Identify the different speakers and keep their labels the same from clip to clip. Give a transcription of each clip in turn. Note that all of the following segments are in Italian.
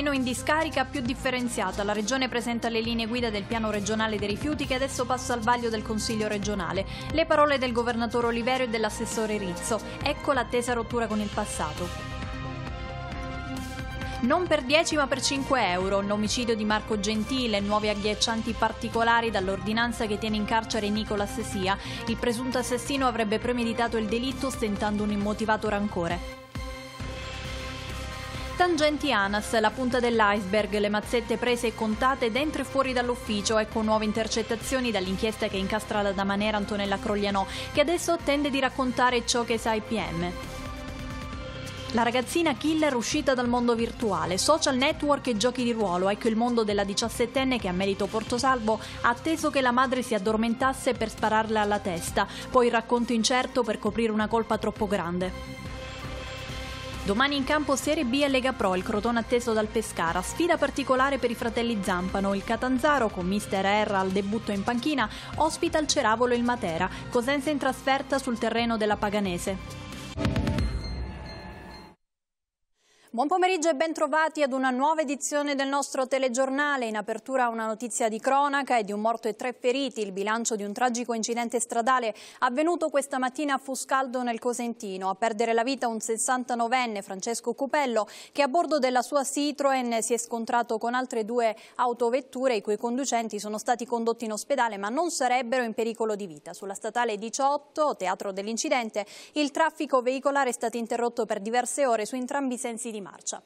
Speaker 1: Meno in discarica, più differenziata. La Regione presenta le linee guida del piano regionale dei rifiuti che adesso passa al vaglio del Consiglio regionale. Le parole del governatore Oliverio e dell'assessore Rizzo. Ecco l'attesa rottura con il passato non per 10 ma per 5 euro. Un omicidio di Marco Gentile, nuovi agghiaccianti particolari dall'ordinanza che tiene in carcere Nicola Sesia. Il presunto assassino avrebbe premeditato il delitto stentando un immotivato rancore. Tangenti ANAS, la punta dell'iceberg, le mazzette prese e contate dentro e fuori dall'ufficio, ecco nuove intercettazioni dall'inchiesta che incastra la damanera Antonella Croglianò, che adesso tende di raccontare ciò che sa IPM. La ragazzina killer uscita dal mondo virtuale, social network e giochi di ruolo, ecco il mondo della diciassettenne che a merito Portosalvo ha atteso che la madre si addormentasse per spararle alla testa, poi il racconto incerto per coprire una colpa troppo grande. Domani in campo Serie B e Lega Pro, il Crotone atteso dal Pescara, sfida particolare per i fratelli Zampano, il Catanzaro con mister R al debutto in panchina, ospita il Ceravolo e il Matera, Cosenza in trasferta sul terreno della Paganese. Buon pomeriggio e bentrovati ad una nuova edizione del nostro telegiornale. In apertura una notizia di cronaca e di un morto e tre feriti. Il bilancio di un tragico incidente stradale avvenuto questa mattina a Fuscaldo nel Cosentino. A perdere la vita un 69enne, Francesco Cupello, che a bordo della sua Citroen si è scontrato con altre due autovetture i cui conducenti sono stati condotti in ospedale ma non sarebbero in pericolo di vita. Sulla statale 18, teatro dell'incidente, il traffico veicolare è stato interrotto per diverse ore su entrambi i sensi di di marcia.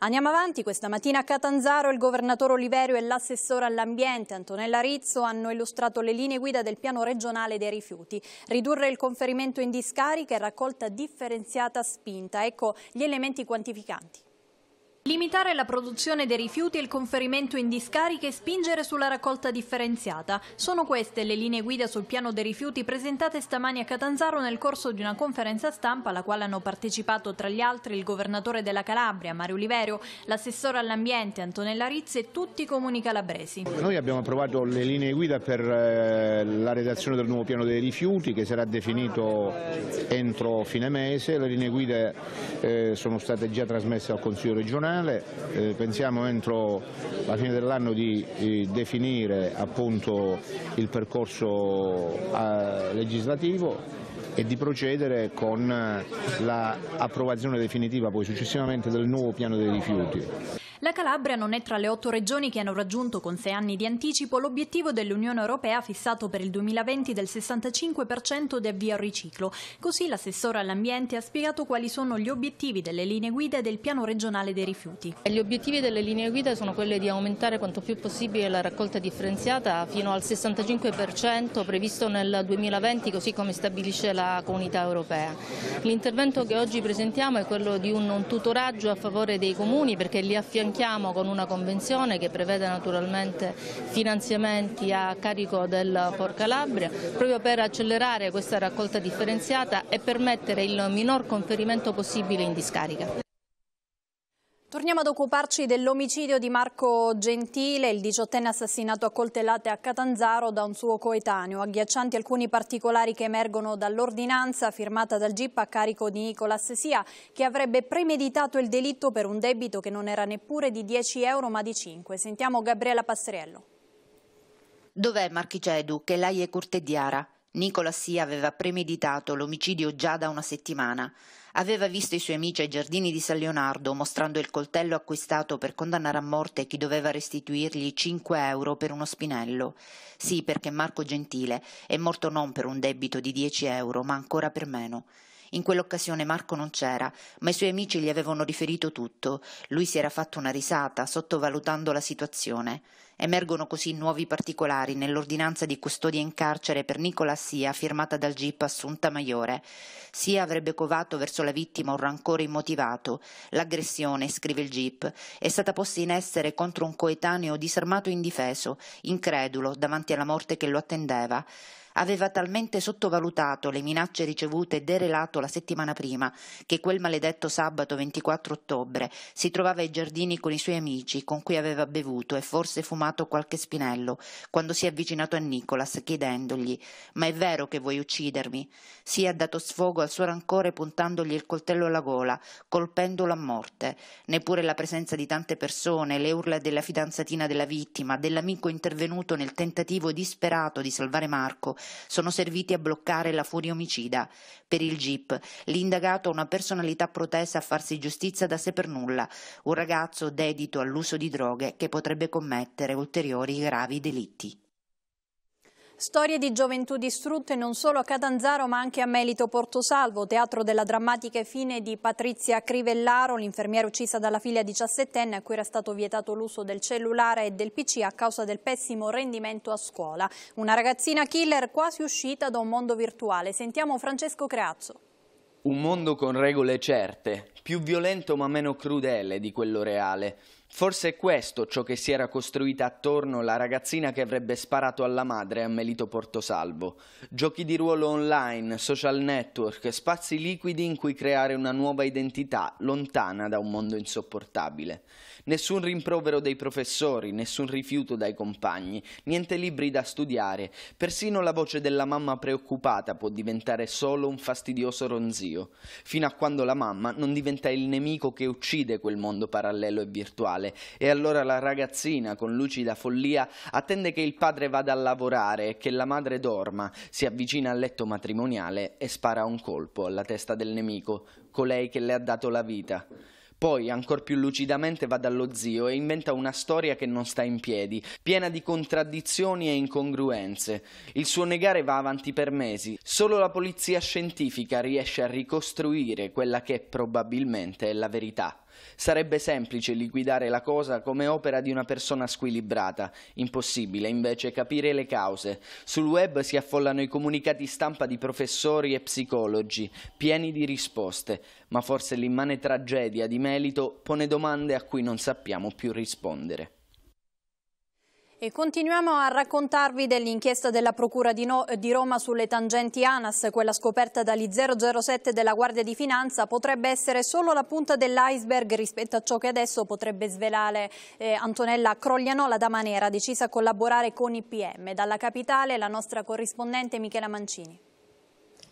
Speaker 1: Andiamo avanti, questa mattina a Catanzaro il governatore Oliverio e l'assessore all'ambiente Antonella Rizzo hanno illustrato le linee guida del piano regionale dei rifiuti, ridurre il conferimento in discariche e raccolta differenziata spinta, ecco gli elementi quantificanti. Limitare la produzione dei rifiuti e il conferimento in discariche e spingere sulla raccolta differenziata. Sono queste le linee guida sul piano dei rifiuti presentate stamani a Catanzaro nel corso di una conferenza stampa alla quale hanno partecipato tra gli altri il governatore della Calabria, Mario Oliverio, l'assessore all'ambiente Antonella Rizzi e tutti i comuni calabresi. Noi
Speaker 2: abbiamo approvato le linee guida per eh, la redazione del nuovo piano dei rifiuti che sarà definito entro fine mese. Le linee guida eh, sono state già trasmesse al Consiglio regionale nazionale, eh, pensiamo entro la fine dell'anno di eh, definire appunto, il percorso eh, legislativo e di procedere con eh, l'approvazione definitiva poi successivamente del nuovo piano dei rifiuti.
Speaker 1: La Calabria non è tra le otto regioni che hanno raggiunto con sei anni di anticipo l'obiettivo dell'Unione Europea fissato per il 2020 del 65% di avvio al riciclo. Così l'assessore all'ambiente ha spiegato quali sono gli obiettivi delle linee guida e del piano regionale dei rifiuti. Gli obiettivi delle linee guida sono quelli di aumentare
Speaker 3: quanto più possibile la raccolta differenziata fino al 65% previsto nel 2020 così come stabilisce la comunità europea. L'intervento che oggi presentiamo è quello di un tutoraggio a favore dei comuni perché li affianchiamo affianchiamo con una convenzione che prevede naturalmente finanziamenti a carico del Calabria proprio per
Speaker 1: accelerare questa raccolta differenziata e permettere il minor conferimento possibile in discarica. Torniamo ad occuparci dell'omicidio di Marco Gentile, il diciottenne assassinato a coltellate a Catanzaro da un suo coetaneo. Agghiaccianti alcuni particolari che emergono dall'ordinanza firmata dal GIP a carico di Nicolas Sia, che avrebbe premeditato il delitto per un debito che non era neppure di 10 euro ma di 5. Sentiamo Gabriella Passerello.
Speaker 4: Dov'è Che Marchigedu, Chelaie curte Curtediara? Nicola Sia aveva premeditato l'omicidio già da una settimana. Aveva visto i suoi amici ai giardini di San Leonardo mostrando il coltello acquistato per condannare a morte chi doveva restituirgli 5 euro per uno spinello. Sì, perché Marco Gentile è morto non per un debito di 10 euro, ma ancora per meno. In quell'occasione Marco non c'era, ma i suoi amici gli avevano riferito tutto. Lui si era fatto una risata, sottovalutando la situazione. Emergono così nuovi particolari nell'ordinanza di custodia in carcere per Nicola Sia firmata dal GIP Assunta Maiore. Sia avrebbe covato verso la vittima un rancore immotivato. L'aggressione, scrive il GIP, è stata posta in essere contro un coetaneo disarmato e indifeso, incredulo davanti alla morte che lo attendeva aveva talmente sottovalutato le minacce ricevute e derelato la settimana prima che quel maledetto sabato 24 ottobre si trovava ai giardini con i suoi amici con cui aveva bevuto e forse fumato consumato qualche spinello quando si è avvicinato a Nicolas chiedendogli Ma è vero che vuoi uccidermi? Si è dato sfogo al suo rancore puntandogli il coltello alla gola, colpendolo a morte. Neppure la presenza di tante persone, le urla della fidanzatina della vittima, dell'amico intervenuto nel tentativo disperato di salvare Marco, sono serviti a bloccare la furia omicida. Per il GIP, l'indagato ha una personalità protesa a farsi giustizia da sé per nulla, un ragazzo dedito all'uso di droghe che potrebbe commettere ulteriori gravi delitti.
Speaker 1: Storie di gioventù distrutte non solo a Catanzaro ma anche a Melito Portosalvo, teatro della drammatica fine di Patrizia Crivellaro, l'infermiera uccisa dalla figlia 17enne a cui era stato vietato l'uso del cellulare e del PC a causa del pessimo rendimento a scuola. Una ragazzina killer quasi uscita da un mondo virtuale. Sentiamo Francesco Creazzo.
Speaker 5: Un mondo con regole certe, più violento ma meno crudele di quello reale. Forse è questo ciò che si era costruita attorno la ragazzina che avrebbe sparato alla madre a Melito Portosalvo. Giochi di ruolo online, social network, spazi liquidi in cui creare una nuova identità lontana da un mondo insopportabile. Nessun rimprovero dei professori, nessun rifiuto dai compagni, niente libri da studiare, persino la voce della mamma preoccupata può diventare solo un fastidioso ronzio, fino a quando la mamma non diventa il nemico che uccide quel mondo parallelo e virtuale sessuale e allora la ragazzina con lucida follia attende che il padre vada a lavorare e che la madre dorma, si avvicina al letto matrimoniale e spara un colpo alla testa del nemico, colei che le ha dato la vita. Poi, ancor più lucidamente, va dallo zio e inventa una storia che non sta in piedi, piena di contraddizioni e incongruenze. Il suo negare va avanti per mesi. Solo la polizia scientifica riesce a ricostruire quella che probabilmente è la verità. Sarebbe semplice liquidare la cosa come opera di una persona squilibrata, impossibile invece capire le cause. Sul web si affollano i comunicati stampa di professori e psicologi, pieni di risposte, ma forse l'immane tragedia di Melito pone domande a cui non sappiamo più rispondere.
Speaker 1: E continuiamo a raccontarvi dell'inchiesta della Procura di, no di, Roma sulle tangenti ANAS, quella scoperta dagli 007 della Guardia di Finanza potrebbe essere solo la punta dell'iceberg rispetto a ciò che adesso potrebbe svelare eh, Antonella Croglianola da Manera, decisa a collaborare con i PM. Dalla capitale la nostra corrispondente Michela Mancini.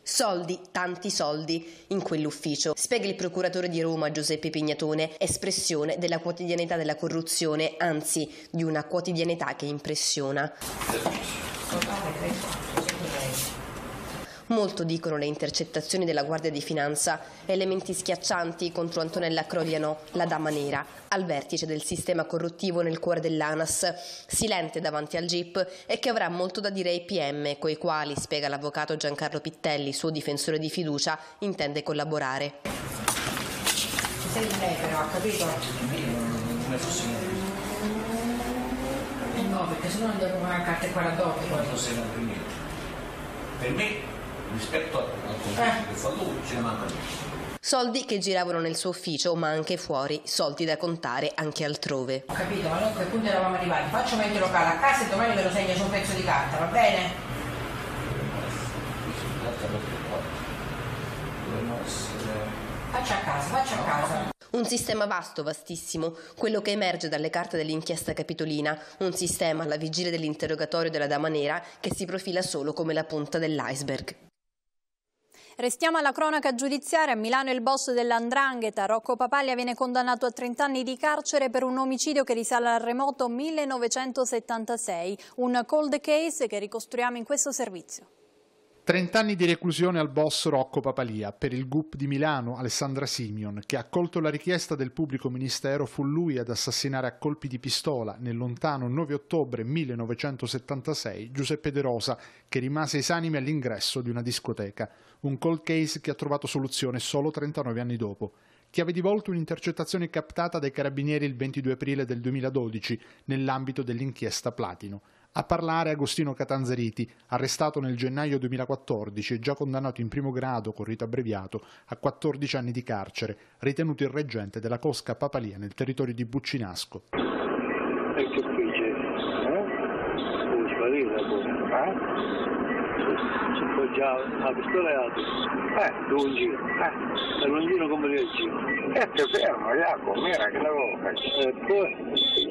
Speaker 6: Soldi, tanti soldi in quell'ufficio. Spiega il procuratore di Roma Giuseppe Pignatone, espressione della quotidianità della corruzione, anzi di una quotidianità che impressiona. Molto dicono le intercettazioni della Guardia di Finanza, elementi schiaccianti contro Antonella Crogliano, la dama nera, al vertice del sistema corruttivo nel cuore dell'ANAS, silente davanti al GIP e che avrà molto da dire ai PM, coi quali, spiega l'avvocato Giancarlo Pittelli, suo difensore di fiducia, intende collaborare.
Speaker 4: Sei lei però, ha capito?
Speaker 7: No, perché se no andiamo a carte 48. Quanto sei da Per me
Speaker 5: rispetto al conflitto che eh. fa lui, ce cioè, ne mancano.
Speaker 6: Soldi che giravano nel suo ufficio, ma anche fuori, soldi da contare anche altrove. Ho
Speaker 3: capito, ma noi a quel punto eravamo arrivati.
Speaker 6: Faccio un ente locale a casa e domani ve lo segno su un pezzo di carta, va bene?
Speaker 1: Faccio a casa, faccio
Speaker 4: a casa.
Speaker 6: Un sistema vasto, vastissimo, quello che emerge dalle carte dell'inchiesta capitolina, un sistema alla vigilia dell'interrogatorio della Dama Nera che si profila solo come la punta dell'iceberg.
Speaker 1: Restiamo alla cronaca giudiziaria. A Milano il boss dell'Andrangheta, Rocco Papaglia, viene condannato a 30 anni di carcere per un omicidio che risale al remoto 1976. Un cold case che ricostruiamo in questo servizio.
Speaker 2: 30 anni di reclusione al boss Rocco Papalia per il GUP di Milano Alessandra Simeon, che accolto la richiesta del pubblico ministero fu lui ad assassinare a colpi di pistola nel lontano 9 ottobre 1976 Giuseppe De Rosa, che rimase esanime all'ingresso di una discoteca, un cold case che ha trovato soluzione solo 39 anni dopo chiave di volto un'intercettazione captata dai carabinieri il 22 aprile del 2012 nell'ambito dell'inchiesta Platino. A parlare Agostino Catanzariti, arrestato nel gennaio 2014 e già condannato in primo grado con rito abbreviato a 14 anni di carcere, ritenuto il reggente della cosca papalia nel territorio di Buccinasco.
Speaker 1: Ecco qui c'è, eh? Oh, eh? sparita poi. Eh? Si può già la ah, pistola e altro. Eh, tu giro, Eh, lungino come reagì. giro?
Speaker 5: eh, fermo, Jacopo, mira che lavoro fai. E eh, poi...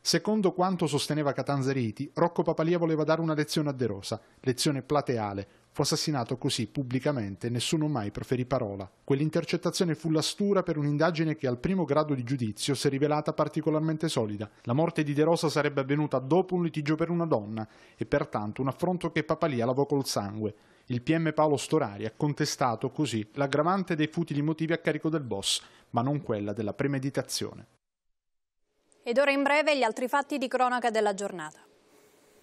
Speaker 2: Secondo quanto sosteneva Catanzariti, Rocco Papalia voleva dare una lezione a De Rosa, lezione plateale. Fu assassinato così pubblicamente, nessuno mai proferì parola. Quell'intercettazione fu la stura per un'indagine che al primo grado di giudizio si è rivelata particolarmente solida. La morte di De Rosa sarebbe avvenuta dopo un litigio per una donna e pertanto un affronto che Papalia lavò col sangue. Il PM Paolo Storari ha contestato così l'aggravante dei futili motivi a carico del boss, ma non quella della premeditazione.
Speaker 1: Ed ora in breve gli altri fatti di cronaca della giornata.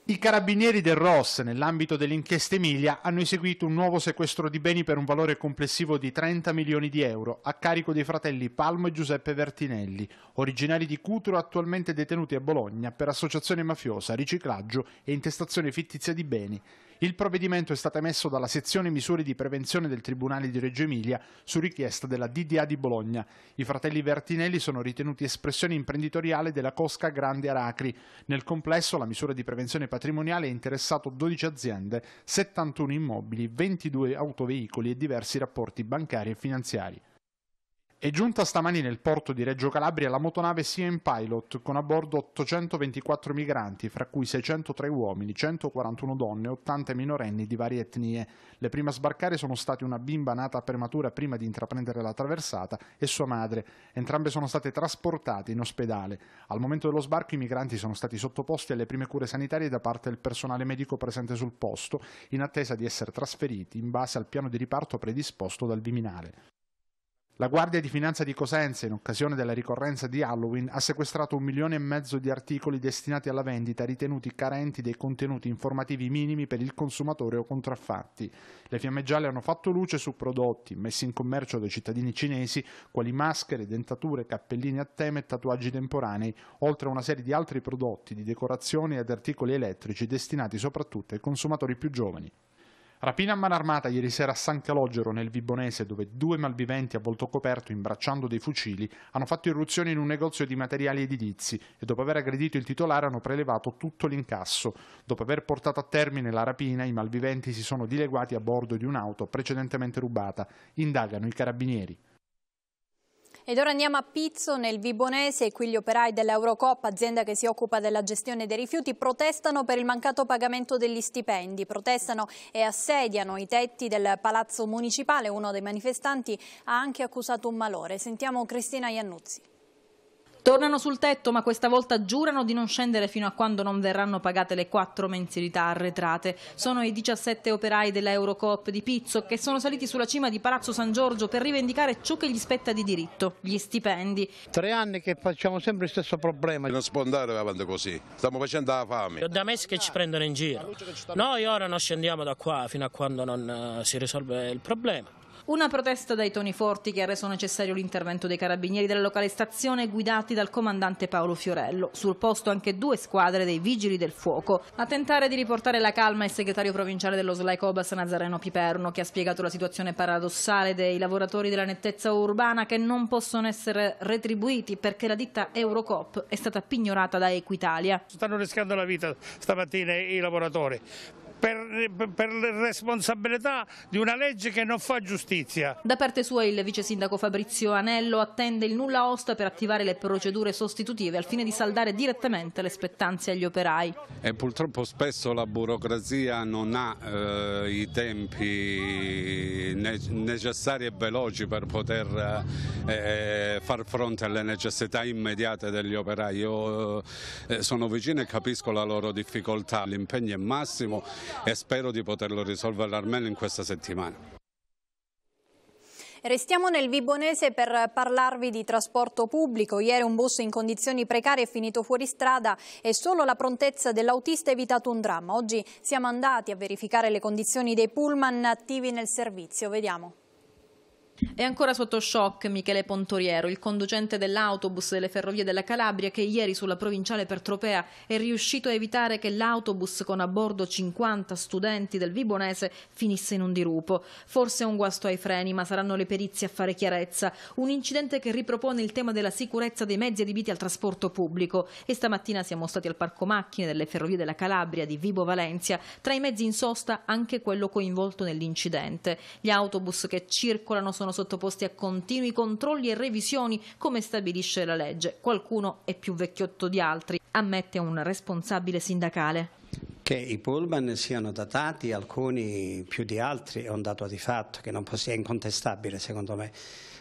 Speaker 2: I carabinieri del ROS, nell'ambito dell'inchiesta Emilia, hanno eseguito un nuovo sequestro di beni per un valore complessivo di 30 milioni di euro a carico dei fratelli Palmo e Giuseppe Vertinelli, originari di Cutro attualmente detenuti a Bologna per associazione mafiosa, riciclaggio e intestazione fittizia di beni. Il provvedimento è stato emesso dalla sezione misure di prevenzione del Tribunale di Reggio Emilia su richiesta della DDA di Bologna. I fratelli Vertinelli sono ritenuti espressione imprenditoriale della Cosca Grande Aracri. Nel complesso la misura di prevenzione patrimoniale ha interessato 12 aziende, 71 immobili, 22 autoveicoli e diversi rapporti bancari e finanziari. È giunta stamani nel porto di Reggio Calabria la motonave Sea in Pilot con a bordo 824 migranti, fra cui 603 uomini, 141 donne e 80 minorenni di varie etnie. Le prime a sbarcare sono state una bimba nata prematura prima di intraprendere la traversata e sua madre. Entrambe sono state trasportate in ospedale. Al momento dello sbarco i migranti sono stati sottoposti alle prime cure sanitarie da parte del personale medico presente sul posto, in attesa di essere trasferiti in base al piano di riparto predisposto dal Viminale. La Guardia di Finanza di Cosenza, in occasione della ricorrenza di Halloween, ha sequestrato un milione e mezzo di articoli destinati alla vendita ritenuti carenti dei contenuti informativi minimi per il consumatore o contraffatti. Le fiamme gialle hanno fatto luce su prodotti messi in commercio dai cittadini cinesi, quali maschere, dentature, cappellini a tema e tatuaggi temporanei, oltre a una serie di altri prodotti di decorazioni ed articoli elettrici destinati soprattutto ai consumatori più giovani. Rapina a mano armata ieri sera a San Calogero nel Vibonese dove due malviventi a volto coperto imbracciando dei fucili hanno fatto irruzione in un negozio di materiali edilizi e dopo aver aggredito il titolare hanno prelevato tutto l'incasso. Dopo aver portato a termine la rapina i malviventi si sono dileguati a bordo di un'auto precedentemente rubata. Indagano i carabinieri.
Speaker 1: Ed ora andiamo a Pizzo, nel Vibonese, e qui gli operai dell'Eurocop, azienda che si occupa della gestione dei rifiuti, protestano per il mancato pagamento degli stipendi. Protestano e assediano i tetti del Palazzo Municipale. Uno dei manifestanti ha anche accusato un malore. Sentiamo Cristina Iannuzzi.
Speaker 3: Tornano sul tetto, ma questa volta giurano di non scendere fino a quando non verranno pagate le quattro mensilità arretrate. Sono i 17 operai dell'Eurocoop di Pizzo che sono saliti sulla cima di Palazzo San Giorgio per rivendicare ciò che gli spetta di diritto, gli stipendi.
Speaker 2: Tre anni che facciamo sempre lo stesso problema. Non si può andare avanti così, stiamo facendo la fame. È
Speaker 6: da mesi che ci prendono in giro. Noi ora non scendiamo da qua fino a quando non eh, si risolve il problema.
Speaker 3: Una protesta dai toni forti che ha reso necessario l'intervento dei carabinieri della locale stazione guidati dal comandante Paolo Fiorello. Sul posto anche due squadre dei vigili del fuoco. A tentare di riportare la calma è il segretario provinciale dello SLAI Cobas Nazareno Piperno che ha spiegato la situazione paradossale dei lavoratori della nettezza urbana che non possono essere retribuiti perché la ditta Eurocop è stata pignorata da Equitalia. Stanno
Speaker 2: rischiando la vita stamattina i lavoratori per, per responsabilità di una legge che non fa giustizia.
Speaker 3: Da parte sua il vice sindaco Fabrizio Anello attende il nulla osta per attivare le procedure sostitutive al fine di saldare direttamente le spettanze agli operai.
Speaker 2: E purtroppo spesso la burocrazia non ha eh, i tempi ne necessari e veloci per poter eh, eh far fronte alle necessità immediate degli operai. Io eh, sono vicino e capisco la loro difficoltà, l'impegno è massimo e spero di poterlo risolvere almeno in questa settimana.
Speaker 1: Restiamo nel Vibonese per parlarvi di trasporto pubblico. Ieri un bus in condizioni precarie è finito fuori strada e solo la prontezza dell'autista ha evitato un dramma. Oggi siamo andati a verificare le condizioni dei pullman attivi nel servizio. Vediamo.
Speaker 3: È ancora sotto shock Michele Pontoriero, il conducente dell'autobus delle Ferrovie della Calabria che ieri sulla provinciale Pertropea è riuscito a evitare che l'autobus con a bordo 50 studenti del Vibonese finisse in un dirupo. Forse è un guasto ai freni, ma saranno le perizie a fare chiarezza. Un incidente che ripropone il tema della sicurezza dei mezzi adibiti al trasporto pubblico. E stamattina siamo stati al parco macchine delle Ferrovie della Calabria di Vibo Valencia. Tra i mezzi in sosta anche quello coinvolto nell'incidente. Gli autobus che circolano sono sottoposti a continui controlli e revisioni come stabilisce la legge. Qualcuno è più vecchiotto di altri, ammette un responsabile sindacale
Speaker 1: che i pullman siano datati, alcuni più di altri, è un dato di fatto che non è incontestabile secondo me.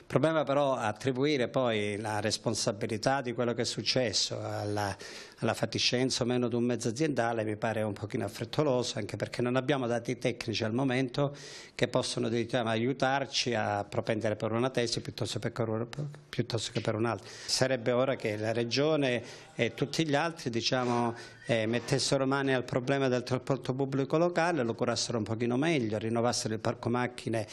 Speaker 1: Il problema però è attribuire poi la responsabilità di quello che è successo alla, alla fatiscenza o meno di un mezzo aziendale mi pare un pochino frettoloso, anche perché non abbiamo dati tecnici al momento che possono diciamo, aiutarci a propendere per una tesi piuttosto, per, piuttosto che per un'altra. Sarebbe ora che la Regione e tutti gli altri diciamo, eh, mettessero mano al problema del trasporto pubblico locale, lo curassero un pochino meglio, rinnovassero il parco macchine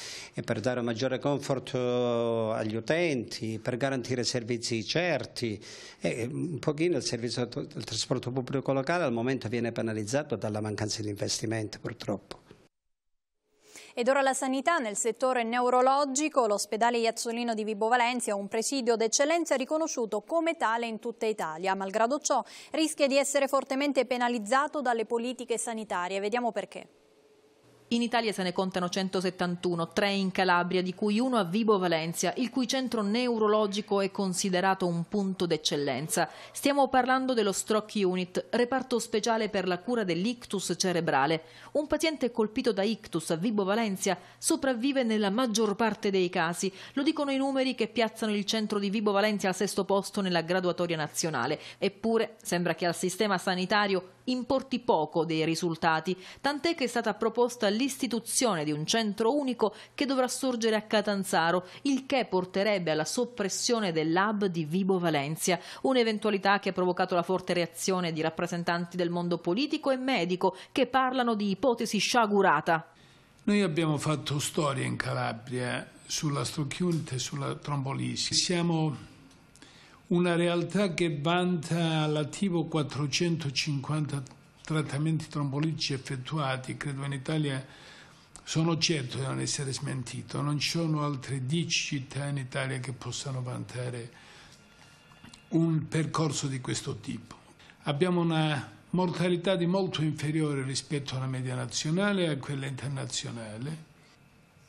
Speaker 1: per dare maggiore comfort eh, agli utenti, per garantire servizi certi. E eh, un pochino il servizio del trasporto pubblico locale al momento viene penalizzato dalla mancanza di investimenti purtroppo. Ed ora la sanità nel settore neurologico, l'ospedale Iazzolino di Vibo Valencia, un presidio d'eccellenza riconosciuto come tale in tutta Italia, malgrado ciò rischia di essere fortemente penalizzato dalle politiche sanitarie. Vediamo perché.
Speaker 3: In Italia se ne contano 171, 3 in Calabria, di cui uno a Vibo Valencia, il cui centro neurologico è considerato un punto d'eccellenza. Stiamo parlando dello Stroke Unit, reparto speciale per la cura dell'ictus cerebrale. Un paziente colpito da ictus a Vibo Valencia sopravvive nella maggior parte dei casi. Lo dicono i numeri che piazzano il centro di Vibo Valencia al sesto posto nella graduatoria nazionale. Eppure sembra che al sistema sanitario importi poco dei risultati, tant'è che è stata proposta l'istituzione di un centro unico che dovrà sorgere a Catanzaro, il che porterebbe alla soppressione dell'hub di Vibo Valencia, un'eventualità che ha provocato la forte reazione di rappresentanti del mondo politico e medico che parlano di ipotesi sciagurata.
Speaker 2: Noi abbiamo fatto storia in Calabria sulla Strochiunte e sulla Trombolisi. Siamo una realtà che vanta all'attivo 450 trattamenti trombolitici effettuati, credo in Italia sono certo di non essere smentito, non ci sono altre 10 città in Italia che possano vantare un percorso di questo tipo. Abbiamo una mortalità di molto inferiore rispetto alla media nazionale e a quella internazionale.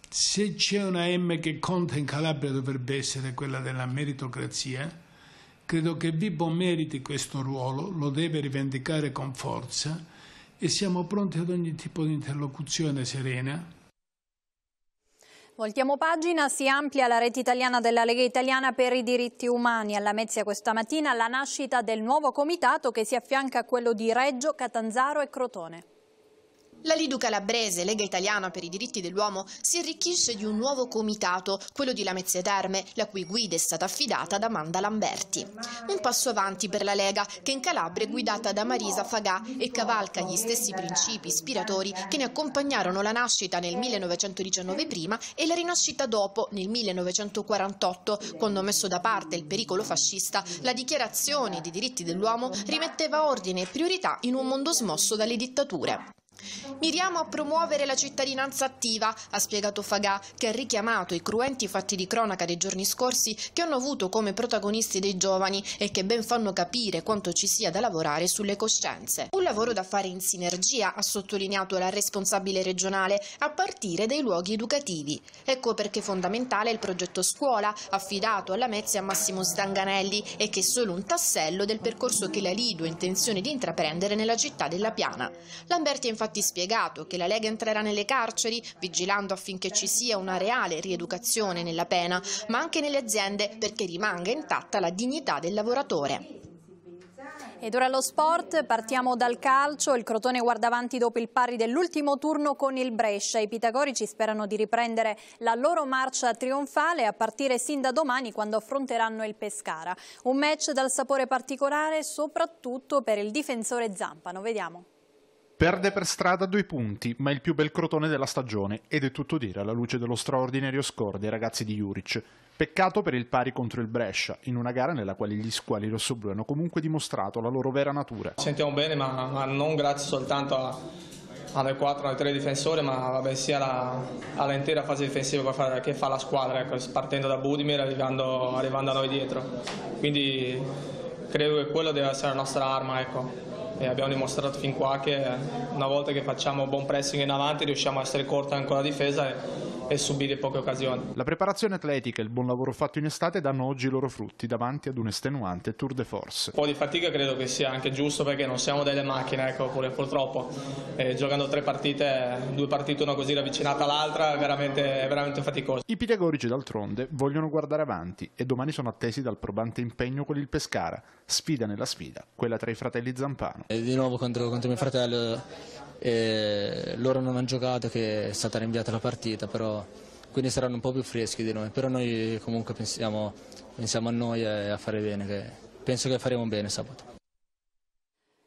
Speaker 2: Se c'è una M che conta in Calabria dovrebbe essere quella della meritocrazia, Credo che Vibo meriti questo ruolo, lo deve rivendicare con forza e siamo pronti ad ogni tipo di interlocuzione serena.
Speaker 1: Voltiamo pagina, si amplia la rete italiana della Lega Italiana per i diritti umani. Alla Mezia questa mattina la nascita del nuovo comitato che si affianca a quello di Reggio, Catanzaro e Crotone. La Lidu Calabrese, Lega Italiana per i diritti dell'uomo, si arricchisce di un nuovo
Speaker 7: comitato, quello di Lamezia Terme, la cui guida è stata affidata da Amanda Lamberti. Un passo avanti per la Lega, che in Calabria è guidata da Marisa Fagà e cavalca gli stessi principi ispiratori che ne accompagnarono la nascita nel 1919 prima e la rinascita dopo, nel 1948, quando messo da parte il pericolo fascista, la dichiarazione dei diritti dell'uomo rimetteva ordine e priorità in un mondo smosso dalle dittature. Miriamo a promuovere la cittadinanza attiva, ha spiegato Fagà, che ha richiamato i cruenti fatti di cronaca dei giorni scorsi che hanno avuto come protagonisti dei giovani e che ben fanno capire quanto ci sia da lavorare sulle coscienze. Un lavoro da fare in sinergia, ha sottolineato la responsabile regionale, a partire dai luoghi educativi. Ecco perché fondamentale è il progetto scuola, affidato alla Mezzi a Massimo Stanganelli e che è solo un tassello del percorso che la Lido ha intenzione di intraprendere nella città della Piana. Lamberti è infatti infatti spiegato che la Lega entrerà nelle carceri vigilando affinché ci sia una reale rieducazione nella pena, ma anche nelle aziende perché rimanga intatta la dignità del lavoratore.
Speaker 1: Ed ora lo sport, partiamo dal calcio, il Crotone guarda avanti dopo il pari dell'ultimo turno con il Brescia, i pitagorici sperano di riprendere la loro marcia trionfale a partire sin da domani quando affronteranno il Pescara, un match dal sapore particolare soprattutto per il difensore Zampano, vediamo.
Speaker 2: Perde per strada due punti, ma il più bel crotone della stagione, ed è tutto dire alla luce dello straordinario score dei ragazzi di Juric. Peccato per il pari contro il Brescia, in una gara nella quale gli squali rossoblù hanno comunque dimostrato la loro vera natura.
Speaker 8: Sentiamo bene, ma, ma non grazie soltanto a, a noi quattro, a difensori, ma vabbè, sia all'intera fase difensiva che fa, che fa la squadra, ecco, partendo da Budimir e arrivando, arrivando, a noi dietro. Quindi credo che quella deve essere la nostra arma. Ecco e abbiamo dimostrato fin qua che eh, una volta che facciamo buon pressing in avanti riusciamo a essere corta ancora la difesa e, e subire poche occasioni.
Speaker 2: La preparazione atletica e il buon lavoro fatto in estate danno oggi i loro frutti davanti ad un estenuante tour de force.
Speaker 8: Un po' di fatica credo che sia anche giusto perché non siamo delle macchine, ecco, pure purtroppo. E eh, giocando tre partite, due partite una così ravvicinata all'altra, veramente, è veramente faticoso.
Speaker 2: I pitagorici d'altronde vogliono guardare avanti e domani sono attesi dal probante impegno con il Pescara. Sfida nella sfida, quella tra i fratelli Zampano di nuovo contro, contro mio fratello, eh, loro non hanno giocato che è stata rinviata la partita, però, quindi saranno un po' più freschi di noi, però noi comunque pensiamo, pensiamo a noi e a fare bene, che penso che faremo bene sabato.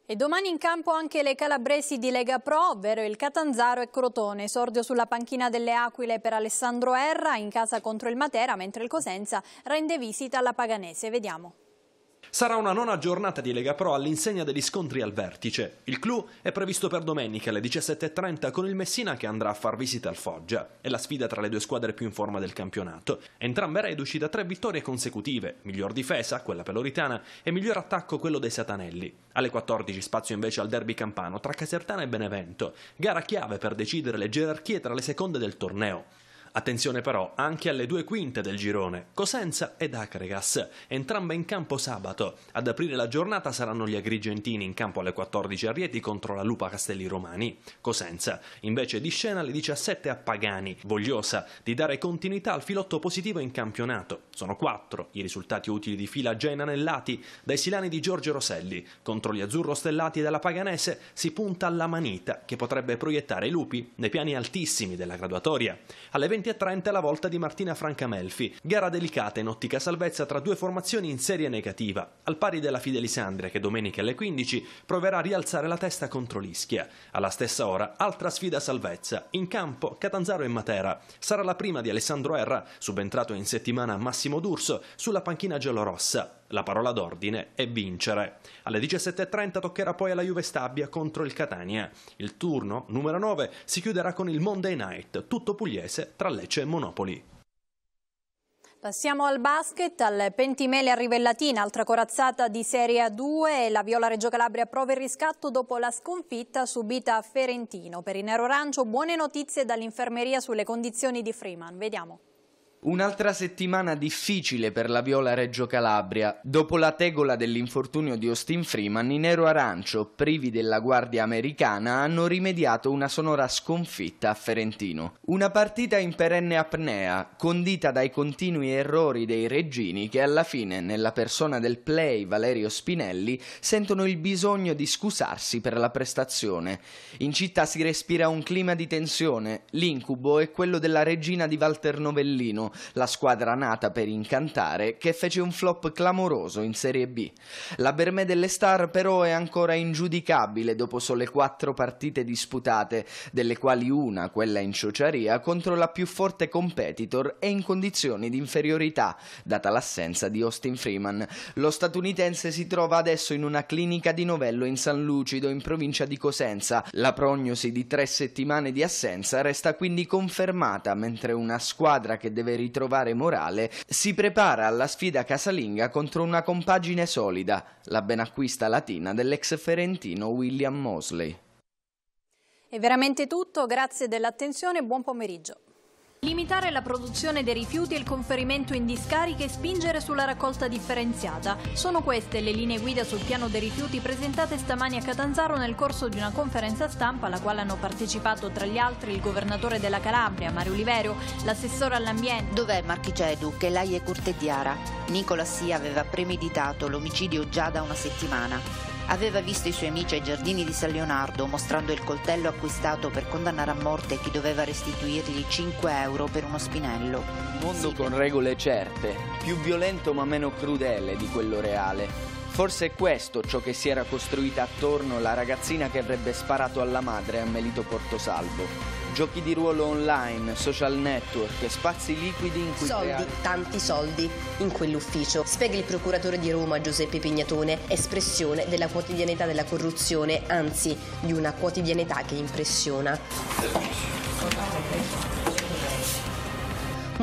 Speaker 1: E domani in campo anche le calabresi di Lega Pro, ovvero il Catanzaro e Crotone. Esordio sulla panchina delle Aquile per Alessandro Erra in casa contro il Matera, mentre il Cosenza rende visita alla Paganese. Vediamo.
Speaker 8: Sarà una nona giornata di Lega Pro all'insegna degli scontri al vertice. Il clou è previsto per domenica alle 17.30 con il Messina che andrà a far visita al Foggia. È la sfida tra le due squadre più in forma del campionato. Entrambe reduci da tre vittorie consecutive, miglior difesa, quella peloritana, e miglior attacco, quello dei Satanelli. Alle 14 spazio invece al derby campano tra Casertana e Benevento, gara chiave per decidere le gerarchie tra le seconde del torneo. Attenzione però anche alle due quinte del girone, Cosenza ed Acregas, entrambe in campo sabato. Ad aprire la giornata saranno gli agrigentini in campo alle 14 a Rieti contro la Lupa Castelli Romani. Cosenza invece di scena alle 17 a Pagani, vogliosa di dare continuità al filotto positivo in campionato. Sono quattro i risultati utili di fila già inanellati dai silani di Giorgio Roselli. Contro gli azzurro stellati della Paganese si punta alla manita che potrebbe proiettare i lupi nei piani altissimi della graduatoria. Alle 20 20.30 è la volta di Martina Franca Melfi. gara delicata in ottica salvezza tra due formazioni in serie negativa, al pari della Fidelisandria che domenica alle 15 proverà a rialzare la testa contro l'Ischia. Alla stessa ora, altra sfida salvezza, in campo Catanzaro e Matera. Sarà la prima di Alessandro Erra, subentrato in settimana a Massimo D'Urso, sulla panchina giallorossa. La parola d'ordine è vincere. Alle 17.30 toccherà poi alla Juve Stabia contro il Catania. Il turno numero 9 si chiuderà con il Monday Night, tutto pugliese tra Lecce e Monopoli.
Speaker 1: Passiamo al basket, al Pentimele a Rivellatina, altra corazzata di Serie A2 la Viola Reggio Calabria prova il riscatto dopo la sconfitta subita a Ferentino. Per il Nero Rancio buone notizie dall'infermeria sulle condizioni di Freeman. Vediamo.
Speaker 5: Un'altra settimana difficile per la Viola Reggio Calabria. Dopo la tegola dell'infortunio di Austin Freeman, i Nero Arancio, privi della guardia americana, hanno rimediato una sonora sconfitta a Ferentino. Una partita in perenne apnea, condita dai continui errori dei reggini che alla fine, nella persona del play Valerio Spinelli, sentono il bisogno di scusarsi per la prestazione. In città si respira un clima di tensione, l'incubo è quello della regina di Walter Novellino, la squadra nata per incantare, che fece un flop clamoroso in Serie B. La Bermè delle Star però è ancora ingiudicabile dopo sole quattro partite disputate, delle quali una, quella in Ciociaria, contro la più forte competitor e in condizioni di inferiorità, data l'assenza di Austin Freeman. Lo statunitense si trova adesso in una clinica di Novello in San Lucido, in provincia di Cosenza. La prognosi di tre settimane di assenza resta quindi confermata, mentre una squadra che deve ritrovare morale, si prepara alla sfida casalinga contro una compagine solida, la benacquista latina dell'ex ferentino William Mosley.
Speaker 1: È veramente tutto, grazie dell'attenzione e buon pomeriggio. Limitare la produzione dei rifiuti e il conferimento in discariche e spingere sulla raccolta differenziata. Sono queste le linee guida sul piano dei rifiuti presentate stamani a Catanzaro nel corso di una conferenza stampa alla quale hanno partecipato tra gli altri il governatore della Calabria, Mario Oliverio, l'assessore all'ambiente.
Speaker 4: Dov'è Marchigedu, che lei è cortediara? Nicola Si aveva premeditato l'omicidio già da una settimana. Aveva visto i suoi amici ai giardini di San Leonardo mostrando il coltello acquistato per condannare a morte chi doveva restituirgli 5 euro per uno spinello. Un mondo sì. con regole certe, più violento ma meno crudele di quello reale.
Speaker 5: Forse è questo ciò che si era costruita attorno la ragazzina che avrebbe sparato alla madre a Melito Portosalvo giochi di ruolo online, social network, spazi liquidi in cui Soldi, creare...
Speaker 6: tanti soldi in quell'ufficio. Spiega il procuratore di Roma Giuseppe Pignatone, espressione della quotidianità della corruzione, anzi di una quotidianità che
Speaker 2: impressiona.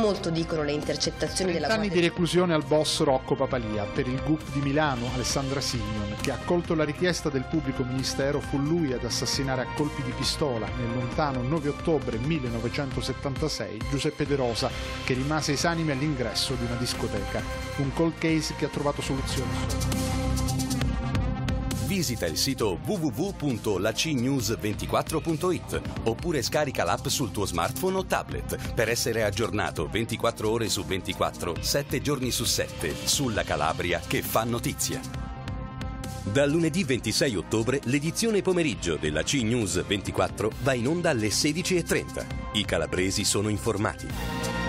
Speaker 2: Molto dicono le intercettazioni della Guardia... anni di reclusione al boss Rocco Papalia per il GUP di Milano, Alessandra Signon, che accolto la richiesta del pubblico ministero fu lui ad assassinare a colpi di pistola nel lontano 9 ottobre 1976 Giuseppe De Rosa, che rimase esanime all'ingresso di una discoteca. Un cold case che ha trovato soluzione.
Speaker 8: Visita il sito www.lacnews24.it oppure scarica l'app sul tuo smartphone o tablet per essere aggiornato 24 ore su 24, 7 giorni su 7 sulla Calabria che fa notizia. Dal lunedì 26 ottobre l'edizione pomeriggio della C-News 24 va in onda alle 16.30. I calabresi sono informati.